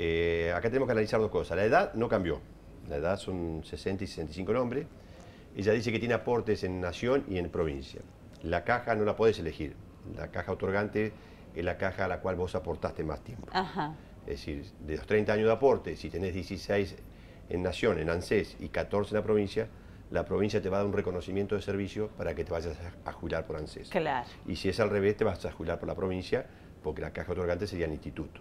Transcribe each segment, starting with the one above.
Eh, acá tenemos que analizar dos cosas. La edad no cambió. La edad son 60 y 65 nombres. Ella dice que tiene aportes en nación y en provincia. La caja no la podés elegir. La caja otorgante es la caja a la cual vos aportaste más tiempo. Es decir, de los 30 años de aporte, si tenés 16 en nación, en ANSES y 14 en la provincia, la provincia te va a dar un reconocimiento de servicio para que te vayas a jubilar por ANSES. Y si es al revés, te vas a jubilar por la provincia, porque la caja otorgante sería el instituto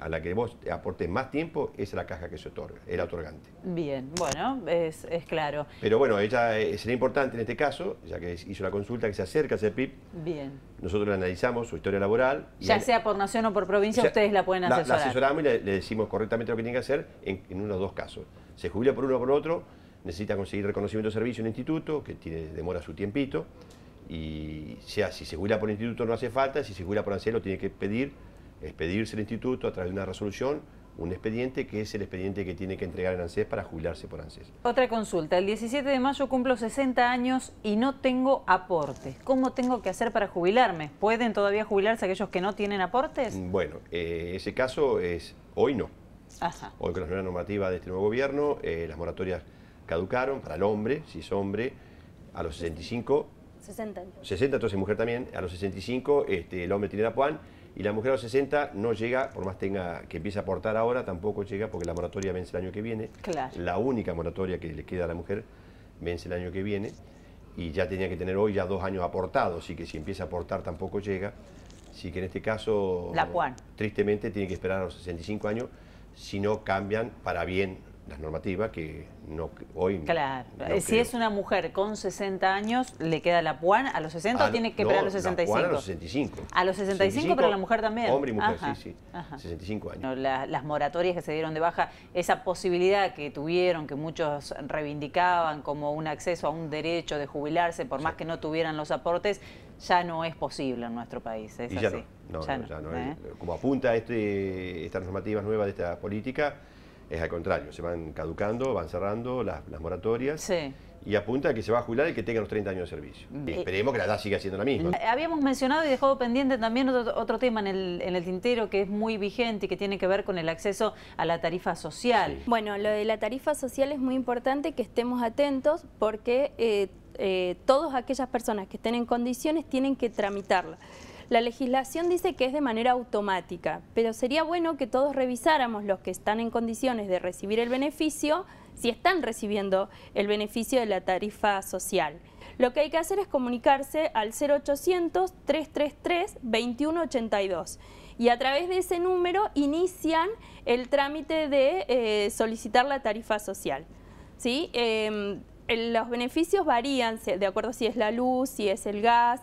a la que vos aportes más tiempo es la caja que se otorga, el otorgante. Bien, bueno, es, claro. Pero bueno, ella es eh, sería importante en este caso, ya que hizo la consulta que se acerca a CEPIP. Bien. Nosotros le analizamos su historia laboral. ya sea por nación o por provincia, ustedes la pueden asesorar. La, asesoramos y le, decimos correctamente lo que tiene que hacer en, uno de dos casos. Se jubila por uno o por otro, necesita conseguir reconocimiento de servicio en el instituto, que tiene, demora su tiempito. Y sea si se jubila por instituto no hace falta, si se jubila por ANSEL lo tiene que pedir expedirse el instituto a través de una resolución un expediente que es el expediente que tiene que entregar el ANSES para jubilarse por ANSES. Otra consulta, el 17 de mayo cumplo 60 años y no tengo aportes. ¿Cómo tengo que hacer para jubilarme? ¿Pueden todavía jubilarse aquellos que no tienen aportes? Mm, bueno, eh, ese caso es hoy no. Hoy con la nueva normativa de este nuevo gobierno, eh, las moratorias caducaron para el hombre, si es hombre, a los 65. 60 60, entonces mujer también, a los 65 este, el hombre tiene la PUAN y la mujer a los 60 no llega, por más tenga que empiece a aportar ahora, tampoco llega porque la moratoria vence el año que viene. La única moratoria que le queda a la mujer vence el año que viene. Y ya tenía que tener hoy ya dos años aportados, así que si empieza a aportar tampoco llega. Así que en este caso, tristemente, tiene que esperar a los 65 años si no cambian para bien las normativas que no hoy claro eh, si es una mujer con 60 años le queda la puan a los 60 o ah, tiene que esperar a los 65 a los 65 a los 65, pero la mujer también hombre y mujer sí sí 65 años las moratorias que se dieron de baja esa posibilidad que tuvieron que muchos reivindicaban como un acceso a un derecho de jubilarse por más que no tuvieran los aportes ya no es posible en nuestro país es así. ya no, ya no, ¿eh? como apunta este, estas normativas nuevas de esta política es al contrario, se van caducando, van cerrando las, las moratorias. y apunta a que se va a jubilar y que tenga los 30 años de servicio. Mm. Eh, esperemos que la edad siga siendo la misma. Mm, habíamos mencionado y dejado pendiente también otro, tema en el, en el, tintero que es muy vigente y que tiene que ver con el acceso a la tarifa social. Bueno, lo de la tarifa social es muy importante que estemos atentos porque eh, eh, todas aquellas personas que estén en condiciones tienen que tramitarla. La legislación dice que es de manera automática, pero sería bueno que todos revisáramos los que están en condiciones de recibir el beneficio, si están recibiendo el beneficio de la tarifa social. Lo que hay que hacer es comunicarse al 0800-333-2182 y a través de ese número inician el trámite de eh, solicitar la tarifa social. ¿sí? Em, los beneficios varían de acuerdo si es la luz, si es el gas,